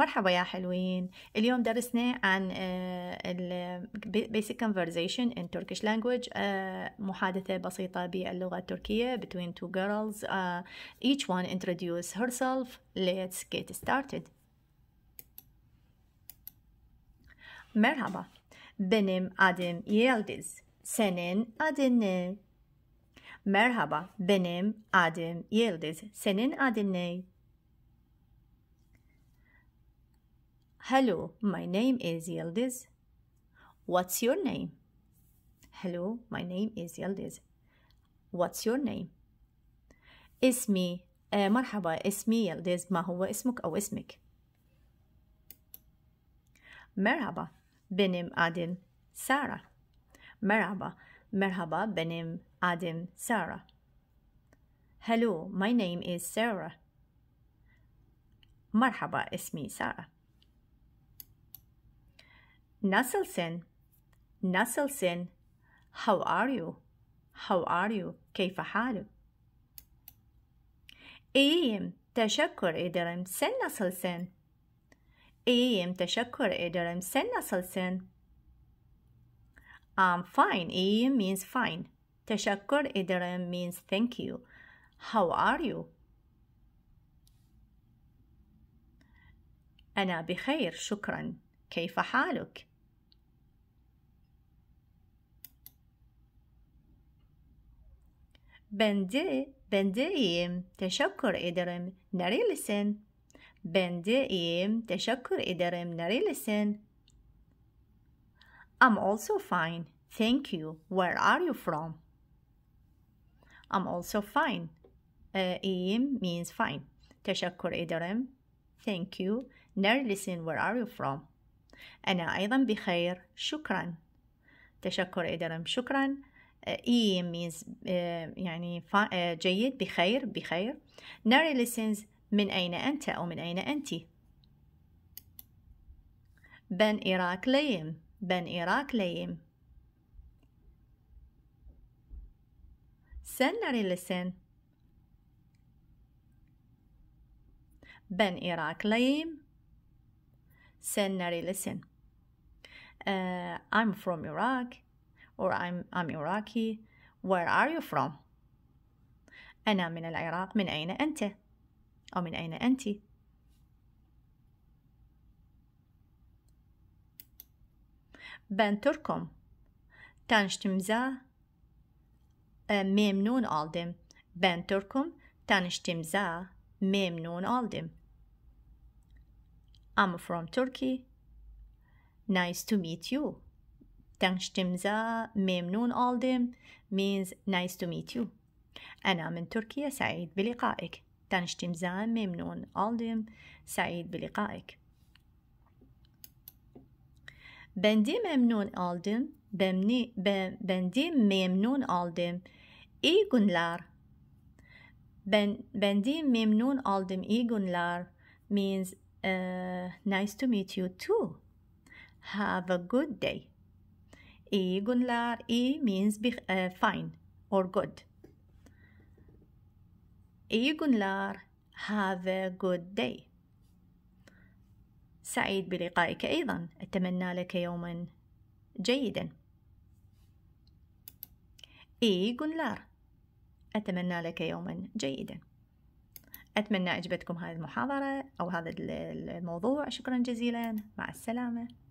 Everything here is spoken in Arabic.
مرحبا يا حلوين اليوم درسنا عن Basic Conversation in Turkish Language محادثة بسيطة باللغة التركية between two girls each one introduce herself let's get started مرحبا benim adım Yıldız senin adın ne? بنم benim adım Yıldız senin adın ne? Hello, my name is Yildiz. What's your name? Hello, my name is Yildiz. What's your name? اسمي آه مرحبا اسمي يلدز ما هو اسمك أو اسمك مرحبا benim adım Sara مرحبا مرحبا benim adım Sara Hello my name is Sarah مرحبا اسمي Sarah. Nasılsın? Nasılsın? How are you? How are you? كيف حالك؟ إيم تشكر إدرم سن nasılsın? إيم تشكر إدرم سن nasılsın? I'm fine. إيم means fine. تشكر إدرم means thank you. How are you? أنا بخير شكرا. كيف حالك؟ Ben de, ben de iyiyim. Teşekkür ederim. Nerelisin? Ben de iyiyim. Teşekkür ederim. Nerelisin? I'm also fine. Thank you. Where are you from? I'm also fine. Uh, iyiyim means fine. Teşekkür ederim. Thank you. Nerelisin? Where are you from? أنا أيضا بخير. شكرا. تشكر ederim. شكرا. E means يعني جيد بخير بخير Nari listens من أين أنت أو من أين أنت Ben Irakliyim Ben Irakliyim Sen nerelisin? Ben Irakliyim. Sen nerelisin? Uh, I'm from Iraq. or I'm, I'm Iraqi where are you from أنا من العراق من أين أنت أو من أين أنتِ Ben Türk'üm. Tanıştığımıza e, memnun oldum. Ben Türk'üm. Tanıştığımıza memnun oldum. I'm from Turkey. Nice to meet you. Tanıştığımıza memnun oldum. Means nice to meet you. أنا من تركيا سعيد بلقائك. Tanıştığımıza memnun oldum. سعيد بلقائك. Ben de memnun oldum. Ben, ben, ben de memnun oldum. İyi günler. Ben, ben de memnun oldum. İyi günler. Means uh, nice to meet you too. Have a good day. E قلنا اي means uh, fine or good E قلنا have a good day سعيد بلقائك أيضا أتمنى لك يوما جيدا إي جونلار أتمنى لك يوما جيدا أتمنى عجبتكم هذه المحاضرة أو هذا الموضوع شكرا جزيلا مع السلامة